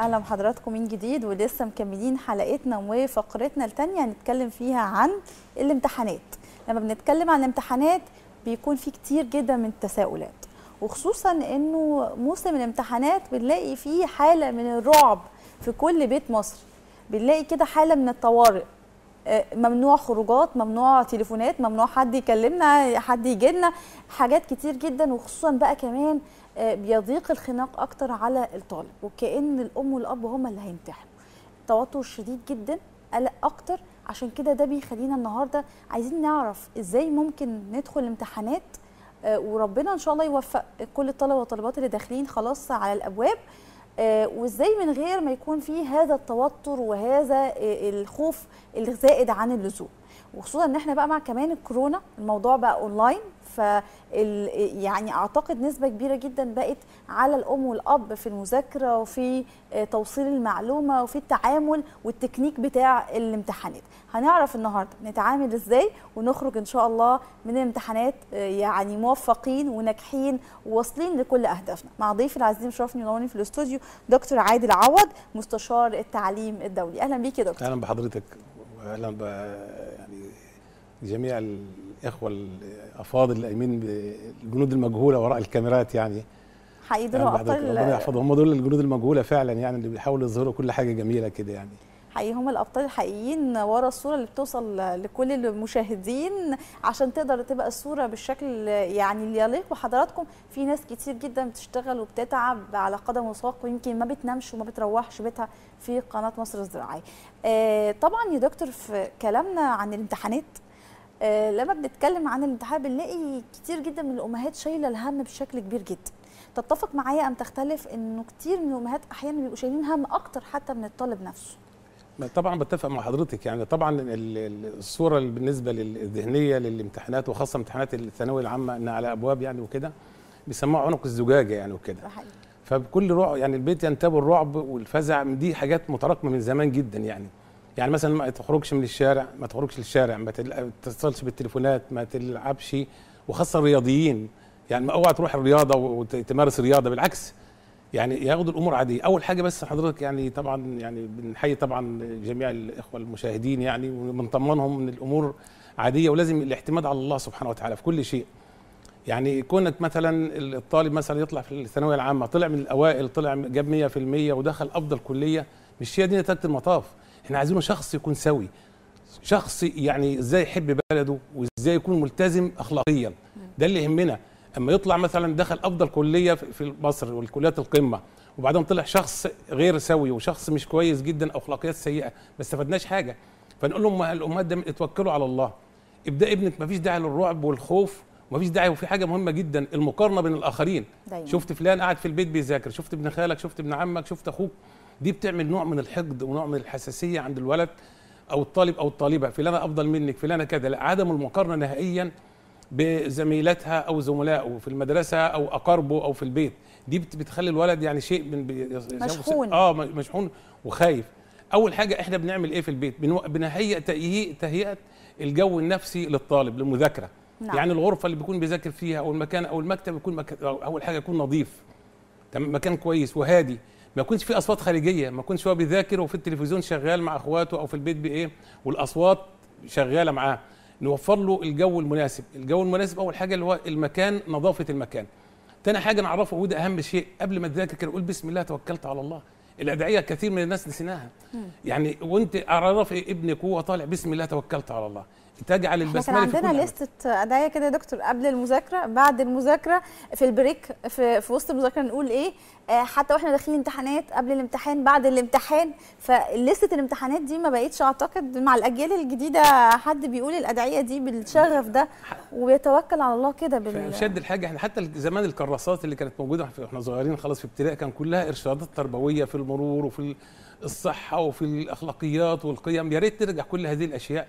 اهلا بحضراتكم من جديد ولسه مكملين حلقتنا وفقرتنا الثانيه هنتكلم فيها عن الامتحانات لما بنتكلم عن الامتحانات بيكون في كتير جدا من التساؤلات وخصوصا انه موسم الامتحانات بنلاقي فيه حاله من الرعب في كل بيت مصر بنلاقي كده حاله من الطوارئ آه، ممنوع خروجات ممنوع تليفونات ممنوع حد يكلمنا حد يجي لنا حاجات كتير جدا وخصوصا بقى كمان آه، بيضيق الخناق اكتر على الطالب وكان الام والاب هما اللي هيمتحنوا توتر شديد جدا قلق اكتر عشان كده ده بيخلينا النهارده عايزين نعرف ازاي ممكن ندخل الامتحانات آه، وربنا ان شاء الله يوفق كل الطلبه والطالبات اللي داخلين خلاص على الابواب آه، وازاي من غير ما يكون في هذا التوتر وهذا الخوف الزائد عن اللزوم وخصوصا ان احنا بقى مع كمان الكورونا الموضوع بقى اونلاين ف يعني اعتقد نسبه كبيره جدا بقت على الام والاب في المذاكره وفي آه، توصيل المعلومه وفي التعامل والتكنيك بتاع الامتحانات هنعرف النهارده نتعامل ازاي ونخرج ان شاء الله من الامتحانات آه، يعني موفقين وناجحين وواصلين لكل اهدافنا مع ضيفي العزيز مشرفني ونورني في الاستوديو دكتور عادل عوض مستشار التعليم الدولي اهلا بيك يا دكتور اهلا بحضرتك اهلا يعني جميع الاخوه الافاضل الايمين بالجنود المجهوله وراء الكاميرات يعني حقيقي يعني ربنا يحفظهم هم دول الجنود المجهوله فعلا يعني اللي بيحاولوا يظهروا كل حاجه جميله كده يعني حقيقي هم الابطال الحقيقيين ورا الصوره اللي بتوصل لكل المشاهدين عشان تقدر تبقى الصوره بالشكل يعني اللي يليق بحضراتكم في ناس كتير جدا بتشتغل وبتتعب على قدم وساق ويمكن ما بتنامش وما بتروحش بيتها في قناه مصر الزراعيه آه، طبعا يا دكتور في كلامنا عن الامتحانات آه، لما بنتكلم عن الامتحان بنلاقي كتير جدا من الامهات شايله الهم بشكل كبير جدا تتفق معايا ام تختلف انه كتير من الامهات احيانا بيبقوا شايلين هم اكتر حتى من الطالب نفسه طبعا بتفق مع حضرتك يعني طبعا الصوره بالنسبه للذهنيه للامتحانات وخاصه امتحانات الثانويه العامه ان على ابواب يعني وكده بيسموها عنق الزجاجه يعني وكده فبكل رعب يعني البيت ينتابه الرعب والفزع دي حاجات متراكمه من زمان جدا يعني يعني مثلا ما تخرجش من الشارع ما تخرجش للشارع ما تتصلش بالتليفونات ما تلعبش وخاصه الرياضيين يعني ما اوعى تروح الرياضه وتمارس رياضه بالعكس يعني ياخدوا الامور عاديه اول حاجه بس حضرتك يعني طبعا يعني بنحيي طبعا جميع الاخوه المشاهدين يعني وبنطمنهم ان الامور عاديه ولازم الاعتماد على الله سبحانه وتعالى في كل شيء يعني كونك مثلا الطالب مثلا يطلع في الثانويه العامه طلع من الاوائل طلع جاب 100% ودخل افضل كليه مش هي دي نتيجه المطاف احنا عايزينه شخص يكون سوي شخص يعني ازاي يحب بلده وازاي يكون ملتزم اخلاقيا ده اللي يهمنا اما يطلع مثلا دخل افضل كليه في مصر والكليات القمه وبعدين طلع شخص غير سوي وشخص مش كويس جدا او اخلاقيات سيئه ما استفدناش حاجه فنقول لهم الامهات ده اتوكلوا على الله ابدا ابنك ما فيش داعي للرعب والخوف ما فيش داعي وفي حاجه مهمه جدا المقارنه بين الاخرين دايما. شفت فلان قاعد في البيت بيذاكر شفت ابن خالك شفت ابن عمك شفت اخوك دي بتعمل نوع من الحقد ونوع من الحساسيه عند الولد او الطالب او الطالبه فلانه افضل منك فلانه كذا لا عدم المقارنه نهائيا بزميلاتها او زملائه في المدرسه او اقاربه او في البيت دي بتخلي الولد يعني شيء من مشحون اه مشحون وخايف اول حاجه احنا بنعمل ايه في البيت بنهيئ تهيئه الجو النفسي للطالب للمذاكره نعم. يعني الغرفه اللي بيكون بيذاكر فيها او المكان او المكتب يكون مك... اول حاجه يكون نظيف تمام مكان كويس وهادي ما يكونش فيه اصوات خارجيه ما يكونش هو بيذاكر وفي التلفزيون شغال مع اخواته او في البيت بايه والاصوات شغاله معاه نوفر له الجو المناسب الجو المناسب اول حاجه اللي هو المكان نظافه المكان تاني حاجه نعرفه وده اهم شيء قبل ما تذاكر كده قول بسم الله توكلت على الله الادعيه كثير من الناس نسيناها يعني وانت اعرف ابنك وهو طالع بسم الله توكلت على الله تجعل البسمله احنا كان عندنا لستة ادعيه كده يا دكتور قبل المذاكره بعد المذاكره في البريك في, في وسط المذاكره نقول ايه آه، حتى واحنا داخلين امتحانات قبل الامتحان بعد الامتحان فلستة الامتحانات دي ما بقتش اعتقد مع الاجيال الجديده حد بيقول الادعيه دي بالشغف ده وبيتوكل على الله كده بال شد الحاجه احنا حتى زمان الكراسات اللي كانت موجوده واحنا صغيرين خلاص في ابتدائي كان كلها ارشادات تربويه في المرور وفي الصحه وفي الاخلاقيات والقيم يا ريت ترجع كل هذه الاشياء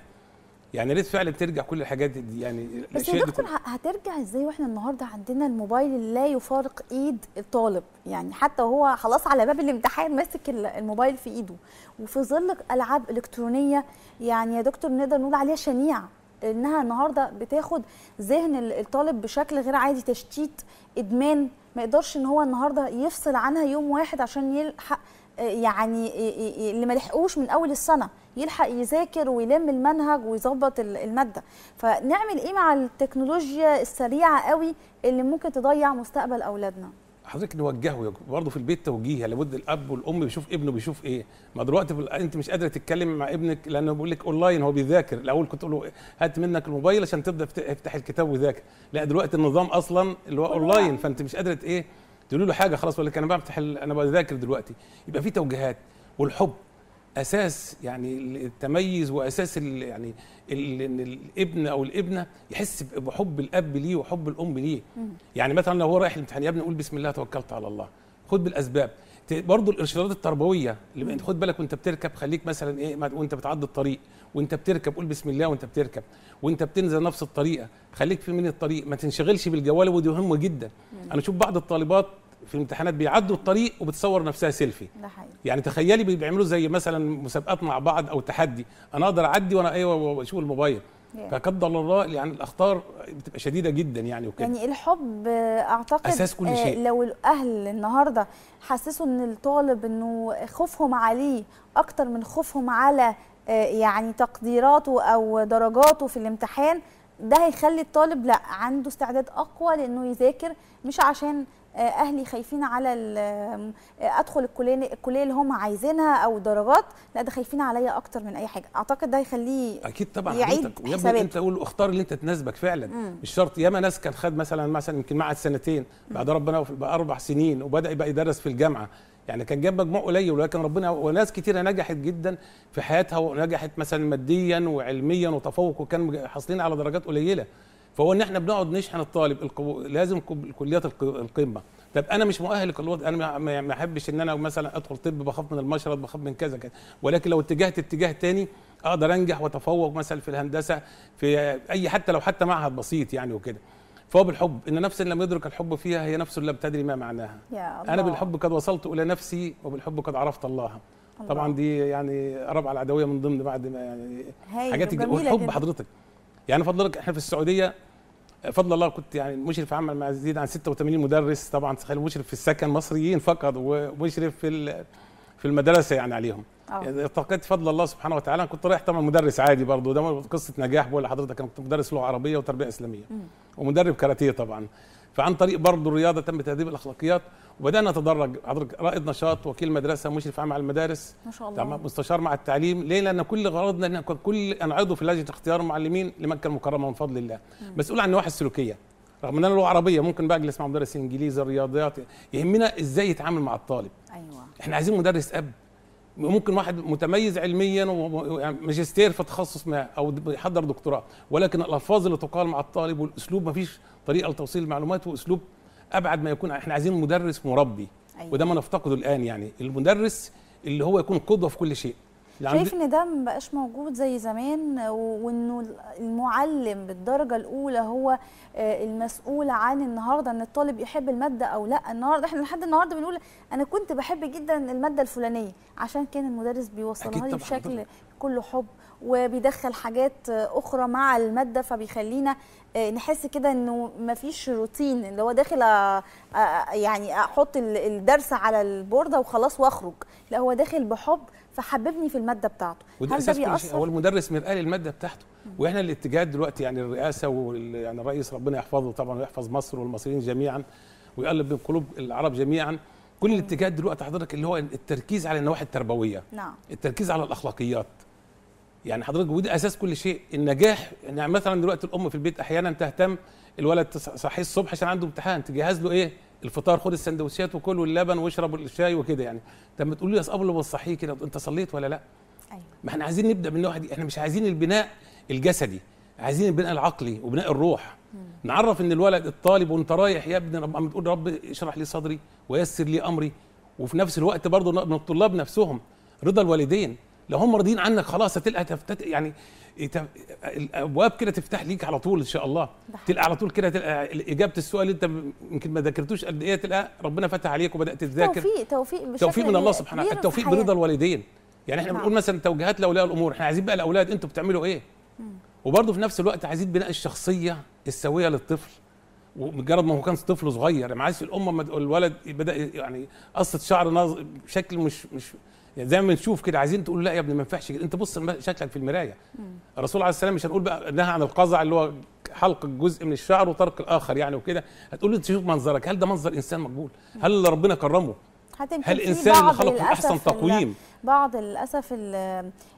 يعني ريت فعلا ترجع كل الحاجات دي يعني بس يا دكتور هترجع ازاي واحنا النهارده عندنا الموبايل لا يفارق ايد الطالب يعني حتى هو خلاص على باب الامتحان ماسك الموبايل في ايده وفي ظل العاب الكترونيه يعني يا دكتور نقدر نقول عليها شنيعه انها النهارده بتاخد ذهن الطالب بشكل غير عادي تشتيت ادمان ما يقدرش ان هو النهارده يفصل عنها يوم واحد عشان يلحق آه، يعني آه، آه، اللي ما لحقوش من اول السنه يلحق يذاكر ويلم المنهج ويظبط الماده فنعمل ايه مع التكنولوجيا السريعه قوي اللي ممكن تضيع مستقبل اولادنا حضرتك نوجهه برضه في البيت توجيه يعني لابد الاب والام بيشوف ابنه بيشوف ايه ما دلوقتي انت مش قادره تتكلم مع ابنك لانه بيقول لك اونلاين هو بيذاكر الاول كنت له هات منك الموبايل عشان تبدا افتح الكتاب وذاكر لا دلوقتي النظام اصلا اللي هو اونلاين فانت مش قادره ايه تقول له حاجه خلاص ولا انا بفتح انا بذاكر دلوقتي يبقى في توجيهات والحب اساس يعني التميز واساس يعني ان الابن او الابنه يحس بحب الاب ليه وحب الام ليه يعني مثلا لو هو رايح الامتحان يا ابني قول بسم الله توكلت على الله خد بالاسباب برضه الارشادات التربويه اللي انت خد بالك وانت بتركب خليك مثلا ايه وانت بتعدي الطريق وانت بتركب قول بسم الله وانت بتركب وانت بتنزل نفس الطريقه خليك في من الطريق ما تنشغلش بالجوال ودي مهمه جدا انا اشوف بعض الطالبات في الامتحانات بيعدوا الطريق وبتصور نفسها سيلفي ده حقيقي يعني تخيلي بيعملوا زي مثلا مسابقات مع بعض او تحدي انا اقدر اعدي وانا ايوه واشوف الموبايل فقدر الله يعني الاخطار بتبقى شديده جدا يعني وكده يعني الحب اعتقد اساس كل آه، شيء لو الاهل النهارده حسسوا ان الطالب انه خوفهم عليه اكتر من خوفهم على آه، يعني تقديراته او درجاته في الامتحان ده هيخلي الطالب لا عنده استعداد اقوى لانه يذاكر مش عشان آه، اهلي خايفين على آه، ادخل الكليه الكليه اللي هم عايزينها او درجات لا ده خايفين عليا اكتر من اي حاجه اعتقد ده هيخليه اكيد طبعا يعيد حساباته انت تقول اختار اللي انت تناسبك فعلا مم. مش شرط ياما ناس كان خد مثلا مثلا يمكن معهد سنتين بعد ربنا بقى اربع سنين وبدا يبقى يدرس في الجامعه يعني كان جاب مجموع قليل ولكن ربنا وناس كتيره نجحت جدا في حياتها ونجحت مثلا ماديا وعلميا وتفوق وكان حاصلين على درجات قليله فهو ان احنا بنقعد نشحن الطالب القو... لازم كليات القمه طب انا مش مؤهل للقوات انا ما احبش ان انا مثلا ادخل طب بخاف من المشرط بخاف من كذا كذا ولكن لو اتجهت اتجاه تاني اقدر انجح واتفوق مثلا في الهندسه في اي حتى لو حتى معهد بسيط يعني وكده فهو بالحب ان نفس لم يدرك الحب فيها هي نفس لم تدري ما معناها يا الله. انا بالحب قد وصلت الى نفسي وبالحب قد عرفت الله الله. طبعا دي يعني رابعه العدويه من ضمن بعد ما يعني حاجات الحب حضرتك يعني فضلك احنا في السعوديه فضل الله كنت يعني مشرف عمل مع يزيد عن 86 مدرس طبعا تخيل مشرف في السكن مصريين فقط ومشرف في في المدرسه يعني عليهم آه. يعني التقيت فضل الله سبحانه وتعالى كنت رايح طبعا مدرس عادي برضه ده قصه نجاح بقول لحضرتك انا كنت مدرس لغه عربيه وتربيه اسلاميه مم. ومدرب كاراتيه طبعا فعن طريق برضه الرياضه تم تهذيب الاخلاقيات وبدانا نتدرج حضرتك رائد نشاط وكيل مدرسه مشرف عام على المدارس ما شاء الله مستشار مع التعليم ليه لان كل غرضنا ان كل انا عضو في لجنه اختيار المعلمين لمكه المكرمه من فضل الله مسؤول عن النواحي السلوكيه رغم ان انا لغه عربيه ممكن بجلس مع مدرس انجليزي الرياضيات يهمنا ازاي يتعامل مع الطالب ايوه احنا عايزين مدرس اب ممكن واحد متميز علميا وماجستير يعني في تخصص ما او بيحضر دكتوراه ولكن الالفاظ اللي تقال مع الطالب والاسلوب ما فيش طريقه لتوصيل المعلومات واسلوب ابعد ما يكون احنا عايزين مدرس مربي أيوة. وده ما نفتقده الان يعني المدرس اللي هو يكون قدوه في كل شيء شايف ان ده مبقاش موجود زي زمان وانه المعلم بالدرجه الاولى هو آه، المسؤول عن النهارده ان الطالب يحب الماده او لا النهارده احنا لحد النهارده بنقول انا كنت بحب جدا الماده الفلانيه عشان كان المدرس بيوصلها لي بشكل كله حب وبيدخل حاجات اخرى مع الماده فبيخلينا آه، نحس كده انه مفيش روتين اللي هو داخل يعني احط الدرس على البورده وخلاص واخرج لا هو داخل بحب فحببني في الماده بتاعته وده هل ده بيأثر؟ هو المدرس مرآه للماده بتاعته واحنا الاتجاه دلوقتي يعني الرئاسه ويعني الرئيس ربنا يحفظه طبعا ويحفظ مصر والمصريين جميعا ويقلب من قلوب العرب جميعا كل الاتجاهات دلوقتي حضرتك اللي هو التركيز على النواحي التربويه نعم التركيز على الاخلاقيات يعني حضرتك ودي اساس كل شيء النجاح يعني مثلا دلوقتي الام في البيت احيانا تهتم الولد صحي الصبح عشان عنده امتحان تجهز له ايه الفطار خد السندوتشات وكل واللبن واشرب الشاي وكده يعني طب ما تقول له يا قبل ما تصحيه كده انت صليت ولا لا ايوه ما احنا عايزين نبدا من النوع دي احنا مش عايزين البناء الجسدي عايزين البناء العقلي وبناء الروح مم. نعرف ان الولد الطالب وانت رايح يا ابني عم تقول رب اشرح لي صدري ويسر لي امري وفي نفس الوقت برضه من الطلاب نفسهم رضا الوالدين لو هم راضيين عنك خلاص هتلقى تفتت يعني الابواب كده تفتح ليك على طول ان شاء الله تلقى على طول كده تلقى اجابه السؤال انت يمكن ما ذاكرتوش قد ايه تلقى ربنا فتح عليك وبدات تذاكر توفيق توفيق توفيق من الله سبحانه وتعالى التوفيق برضا الوالدين يعني احنا بنقول نعم. مثلا توجيهات لاولياء الامور احنا عايزين بقى الاولاد انتوا بتعملوا ايه وبرضه في نفس الوقت عايزين بناء الشخصيه السويه للطفل ومجرد ما هو كان طفل صغير عايز يعني الام الولد بدا يعني قصه شعر بشكل مش مش يعني زي ما بنشوف كده عايزين تقول لا يا ابني ما ينفعش كده انت بص شكلك في المرايه الرسول عليه السلام مش هنقول بقى نهى عن القزع اللي هو حلق جزء من الشعر وترك الاخر يعني وكده هتقول له شوف منظرك هل ده منظر انسان مقبول هل ربنا كرمه هل الانسان اللي خلق من احسن تقويم بعض للاسف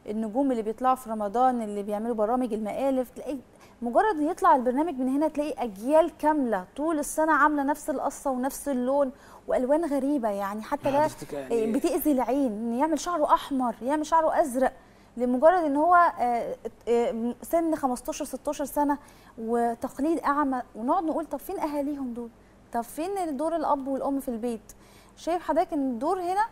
النجوم اللي بيطلعوا في رمضان اللي بيعملوا برامج المقالف تلاقيه مجرد يطلع البرنامج من هنا تلاقي اجيال كامله طول السنه عامله نفس القصه ونفس اللون والوان غريبه يعني حتى لا يعني, يعني إيه، بتاذي العين يعمل شعره احمر يعمل شعره ازرق لمجرد ان هو آه، آه، سن 15 16 سنه وتقليد اعمى ونقعد نقول طب فين اهاليهم دول طب فين دور الاب والام في البيت شايف حضرتك ان الدور هنا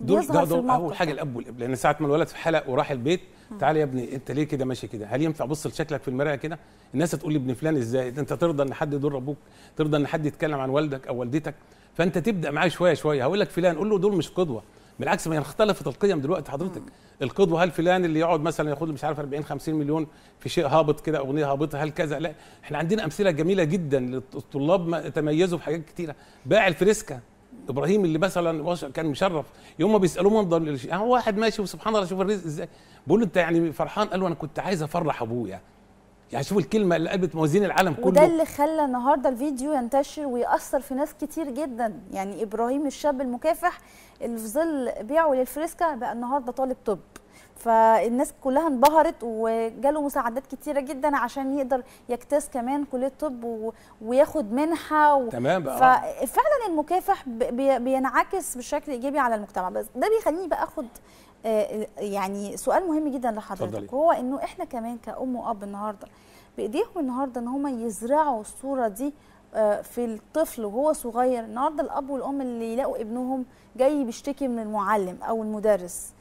دول ده, ده اول حاجه الاب والاب لان ساعه ما الولد في حلق وراح البيت تعالى يا ابني انت ليه كده ماشي كده هل ينفع ابص لشكلك في المرايه كده الناس هتقول لي ابن فلان ازاي انت ترضى ان حد يضر ابوك ترضى ان حد يتكلم عن والدك او والدتك فانت تبدا معاه شويه شويه هقول لك فلان قول له دول مش قدوه بالعكس ما هي اختلفت القيم دلوقتي حضرتك القدوه هل فلان اللي يقعد مثلا ياخد مش عارف 40 50 مليون في شيء هابط كده اغنيه هابطه هل كذا لا احنا عندنا امثله جميله جدا للطلاب تميزوا في حاجات كتيره باع الفريسكه ابراهيم اللي مثلا كان مشرف يوم بيسالوه منظر يعني واحد ماشي وسبحان الله شوف الرزق ازاي بقول له انت يعني فرحان قال له انا كنت عايز افرح ابويا يعني شوف الكلمه اللي قلبت موازين العالم كله وده اللي خلى النهارده الفيديو ينتشر ويأثر في ناس كتير جدا يعني ابراهيم الشاب المكافح اللي في ظل بيعه للفريسكا بقى النهارده طالب طب فالناس كلها انبهرت وجاله مساعدات كتيره جدا عشان يقدر يجتاز كمان كليه طب و... وياخد منحه و... تمام بقى ففعلا المكافح بي... بينعكس بشكل ايجابي على المجتمع بس ده بيخليني بقى اخد آه، آه، يعني سؤال مهم جدا لحضرتك هو انه احنا كمان كأم وأب النهارده بايديهم النهارده ان هم يزرعوا الصوره دي آه، في الطفل وهو صغير النهارده الاب والام اللي يلاقوا ابنهم جاي بيشتكي من المعلم او المدرس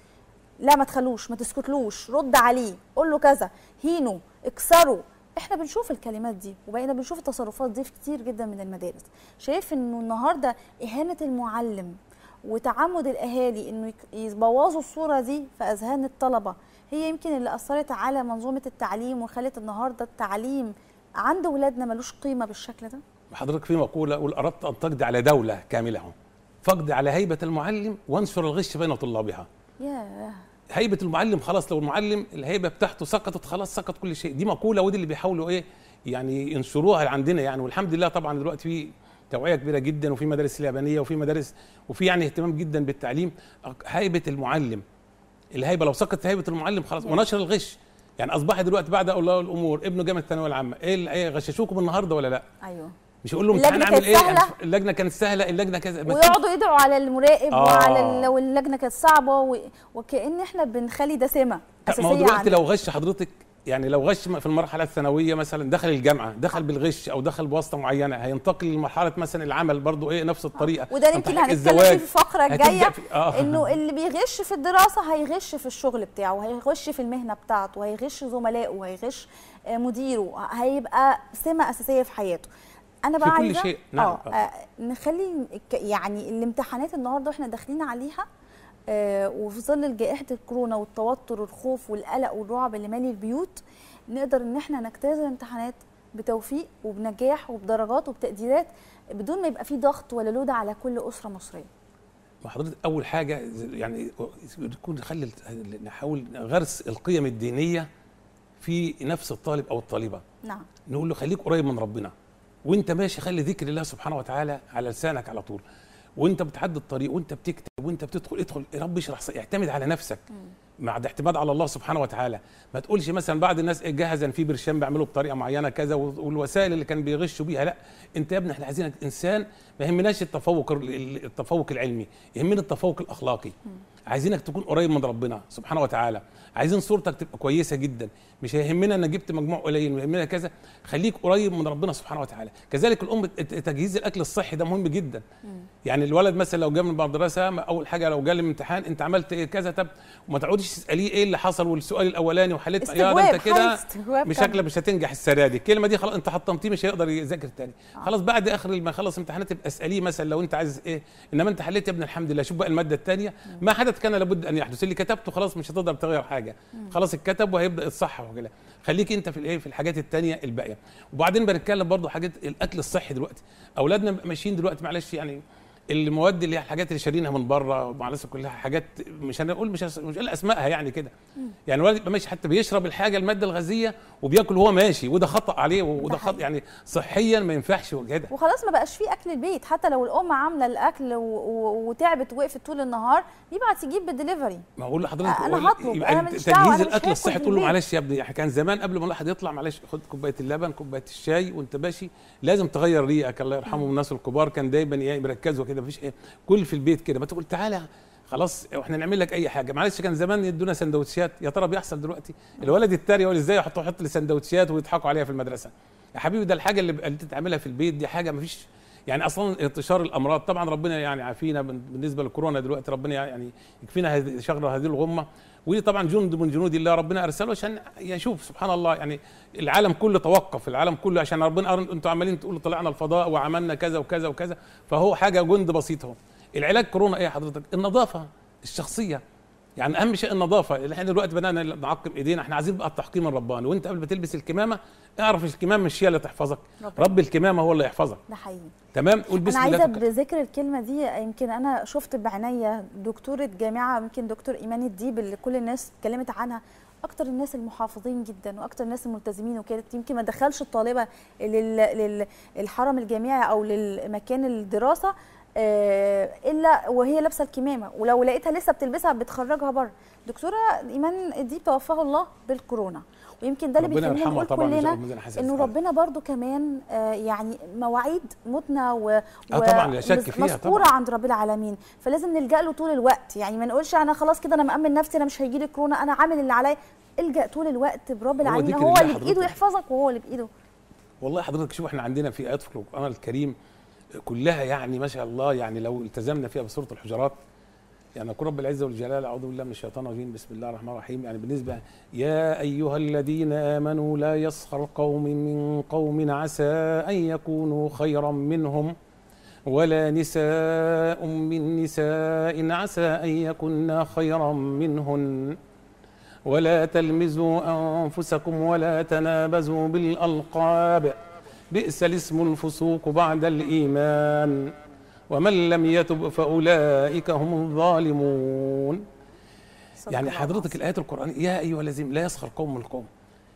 لا ما تخلوش ما تسكتلوش رد عليه قول له كذا هينه اكسره احنا بنشوف الكلمات دي وبقينا بنشوف التصرفات دي في كتير جدا من المدارس شايف انه النهارده اهانه المعلم وتعمد الاهالي انه يبوظوا الصوره دي في اذهان الطلبه هي يمكن اللي اثرت على منظومه التعليم وخلت النهارده التعليم عند ولادنا ملوش قيمه بالشكل ده حضرتك في مقوله اقول اردت ان تقضي على دوله كامله فقد على هيبه المعلم وانشر الغش بين طلابها ياه هيبه المعلم خلاص لو المعلم الهيبه بتاعته سقطت خلاص سقط كل شيء دي مقوله ودي اللي بيحاولوا ايه يعني ينشروها عندنا يعني والحمد لله طبعا دلوقتي في توعيه كبيره جدا وفي مدارس اليابانيه وفي مدارس وفي يعني اهتمام جدا بالتعليم هيبه المعلم الهيبه لو سقطت هيبه المعلم خلاص ونشر الغش يعني اصبح دلوقتي بعد اولياء الامور ابنه جامعه الثانويه العامه ايه غششوكم النهارده ولا لا ايوه مش يقول لهم امتحان عامل ايه يعني اللجنه كانت سهله اللجنه كذا ويقعدوا يدعوا على المراقب آه. وعلى واللجنه كانت صعبه و... وكان احنا بنخلي ده سمه اساسيه ما هو دلوقتي لو غش حضرتك يعني لو غش في المرحله الثانويه مثلا دخل الجامعه دخل بالغش او دخل بواسطه معينه هينتقل لمرحله مثلا العمل برضو ايه نفس آه. الطريقه وده يمكن هنتكلم فيه في الفقره الجايه آه. انه اللي بيغش في الدراسه هيغش في الشغل بتاعه هيغش في المهنه بتاعته هيغش زملائه هيغش آه، مديره هيبقى سمه اساسيه في حياته انا بقى في كل شيء آه، نعم اه نخلي يعني الامتحانات النهارده احنا داخلين عليها آه وفي ظل جائحه الكورونا والتوتر والخوف والقلق والرعب اللي مالي البيوت نقدر ان احنا نجتاز الامتحانات بتوفيق وبنجاح وبدرجات وبتقديرات بدون ما يبقى في ضغط ولا لود على كل اسره مصريه حضرتك اول حاجه يعني تكون نخلي نحاول غرس القيم الدينيه في نفس الطالب او الطالبه نعم نقول له خليك قريب من ربنا وانت ماشي خلي ذكر الله سبحانه وتعالى على لسانك على طول وانت بتعدي الطريق وانت بتكتب وانت بتدخل ادخل يا رب اشرح اعتمد على نفسك مع الاعتماد على الله سبحانه وتعالى ما تقولش مثلا بعض الناس جهزا في برشام بيعملوا بطريقه معينه كذا والوسائل اللي كان بيغشوا بيها لا انت يا ابني احنا عايزينك انسان ما يهمناش التفوق التفوق العلمي يهمنا التفوق الاخلاقي عايزينك تكون قريب من ربنا سبحانه وتعالى عايزين صورتك تبقى كويسه جدا مش هيهمنا انك جبت مجموع قليل يهمنا كذا خليك قريب من ربنا سبحانه وتعالى كذلك الام تجهيز الاكل الصحي ده مهم جدا م. يعني الولد مثلا لو جه من المدرسه اول حاجه لو جه الامتحان انت عملت إيه كذا طب وما تقعديش تساليه ايه اللي حصل والسؤال الاولاني وحليت يا ده انت كده مش شكلك مش هتنجح السنه دي الكلمه دي خلاص انت حطمتيه مش هيقدر يذاكر تاني آه. خلاص بعد اخر ما يخلص امتحانات تبقى اساليه مثلا لو انت عايز ايه انما انت حليت يا ابن الحمد لله شوف بقى الماده الثانيه ما حدا حدث كان لابد ان يحدث اللي كتبته خلاص مش هتقدر تغير حاجه خلاص اتكتب وهيبدا يتصحح وكده خليك انت في الايه في الحاجات الثانيه الباقيه وبعدين بنتكلم برضه حاجات الاكل الصحي دلوقتي اولادنا ماشيين دلوقتي معلش يعني المواد اللي الحاجات اللي شارينها من بره مع الاسف كلها حاجات مش هنقول مش مش هنقول اسمائها يعني كده يعني الولد يبقى ماشي حتى بيشرب الحاجه الماده الغازيه وبياكل وهو ماشي وده خطا عليه وده خطا يعني صحيا ما ينفعش وكده وخلاص ما بقاش فيه اكل البيت حتى لو الام عامله الاكل وتعبت وقفت طول النهار يبقى يجيب بالدليفري ما اقول لحضرتك انا هطلب يبقى أنا تجهيز الاكل الصحي تقول له معلش يا ابني يعني كان زمان قبل ما الواحد يطلع معلش خد كوبايه اللبن كوبايه الشاي وانت ماشي لازم تغير ريقك الله يرحمه الناس الكبار كان دايما يركزوا كده كده مفيش ايه كل في البيت كده ما تقول تعالى خلاص احنا نعمل لك اي حاجه معلش كان زمان يدونا سندوتشات يا ترى بيحصل دلوقتي الولد التاني يقول ازاي احط احط لي سندوتشات ويضحكوا عليها في المدرسه يا حبيبي ده الحاجه اللي انت تعملها في البيت دي حاجه مفيش يعني اصلا انتشار الامراض طبعا ربنا يعني عافينا بالنسبه لكورونا دلوقتي ربنا يعني يكفينا هذه شغله هذه الغمه ودي طبعا جند من جنود الله ربنا ارسله عشان يشوف يعني سبحان الله يعني العالم كله توقف العالم كله عشان ربنا انتوا عمالين تقولوا طلعنا الفضاء وعملنا كذا وكذا وكذا فهو حاجه جند بسيط اهو العلاج كورونا ايه حضرتك النظافه الشخصيه يعني اهم شيء النظافه اللي احنا دلوقتي بدانا نعقم ايدينا احنا عايزين بقى التحقيم الرباني وانت قبل ما تلبس الكمامه اعرف الكمامه مش هي اللي تحفظك رب, الكمامه هو اللي يحفظك ده حقيقي تمام والبسم انا عايزه بذكر الكلمه دي يمكن انا شفت بعينيا دكتوره جامعه يمكن دكتور ايمان الديب اللي كل الناس اتكلمت عنها اكتر الناس المحافظين جدا واكتر الناس الملتزمين وكانت يمكن ما دخلش الطالبه للحرم الجامعي او للمكان الدراسه آه، الا وهي لابسه الكمامه ولو لقيتها لسه بتلبسها بتخرجها بره دكتوره ايمان دي توفاه الله بالكورونا ويمكن ده اللي بيخلينا نقول كلنا انه ربنا برضو كمان آه، يعني مواعيد موتنا و, آه طبعا لا شك فيها مذكوره عند رب العالمين فلازم نلجا له طول الوقت يعني ما نقولش انا خلاص كده انا مامن نفسي انا مش هيجي لي كورونا انا عامل اللي عليا الجا طول الوقت برب العالمين هو, هو اللي بايده يحفظك وهو اللي بايده والله حضرتك شوف احنا عندنا في ايات في القران الكريم كلها يعني ما شاء الله يعني لو التزمنا فيها بسوره الحجرات يعني يقول رب العزه والجلال اعوذ بالله من الشيطان الرجيم بسم الله الرحمن الرحيم يعني بالنسبه يا ايها الذين امنوا لا يسخر قوم من قوم عسى ان يكونوا خيرا منهم ولا نساء من نساء عسى ان يكن خيرا منهن ولا تلمزوا انفسكم ولا تنابزوا بالالقاب بئس الاسم الفسوق بعد الإيمان ومن لم يتب فأولئك هم الظالمون يعني حضرتك الآيات القرآنية يا أيها الذين لا يسخر قوم من قوم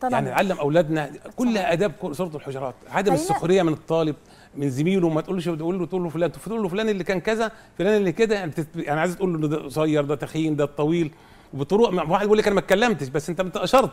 طبعا. يعني نعلم أولادنا كلها آداب سورة الحجرات عدم السخرية من الطالب من زميله ما تقولش تقول له تقول له فلان تقول له فلان اللي كان كذا فلان اللي كده يعني يعني عايز تقول له ده قصير ده تخين ده الطويل وبطرق واحد يقول لك انا ما اتكلمتش بس انت اشرت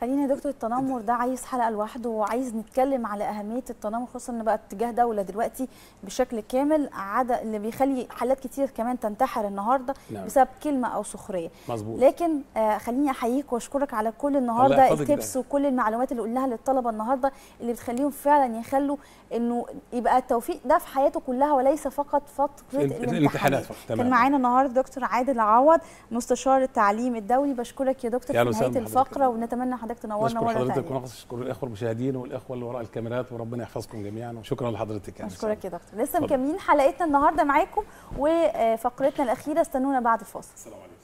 خلينا يا دكتور التنمر ده عايز حلقه لوحده وعايز نتكلم على اهميه التنمر خصوصا ان بقى اتجاه دوله دلوقتي بشكل كامل عدا اللي بيخلي حالات كتير كمان تنتحر النهارده نعم. بسبب كلمه او سخريه مظبوط لكن آه خليني احييك واشكرك على كل النهارده التبس وكل المعلومات اللي قلناها للطلبه النهارده اللي بتخليهم فعلا يخلوا انه يبقى التوفيق ده في حياته كلها وليس فقط فتره الامتحانات كان معانا النهارده دكتور عادل عوض مستشار التعليم الدولي بشكرك يا دكتور في نهايه الفقره ونتمنى حضرتك حضرتك تنورنا مره ثانيه حضرتك ونقص اشكر الاخوه المشاهدين والاخوه اللي وراء الكاميرات وربنا يحفظكم جميعا وشكرا لحضرتك يعني اشكرك يا دكتور لسه مكملين حلقتنا النهارده معاكم وفقرتنا الاخيره استنونا بعد الفاصل السلام عليكم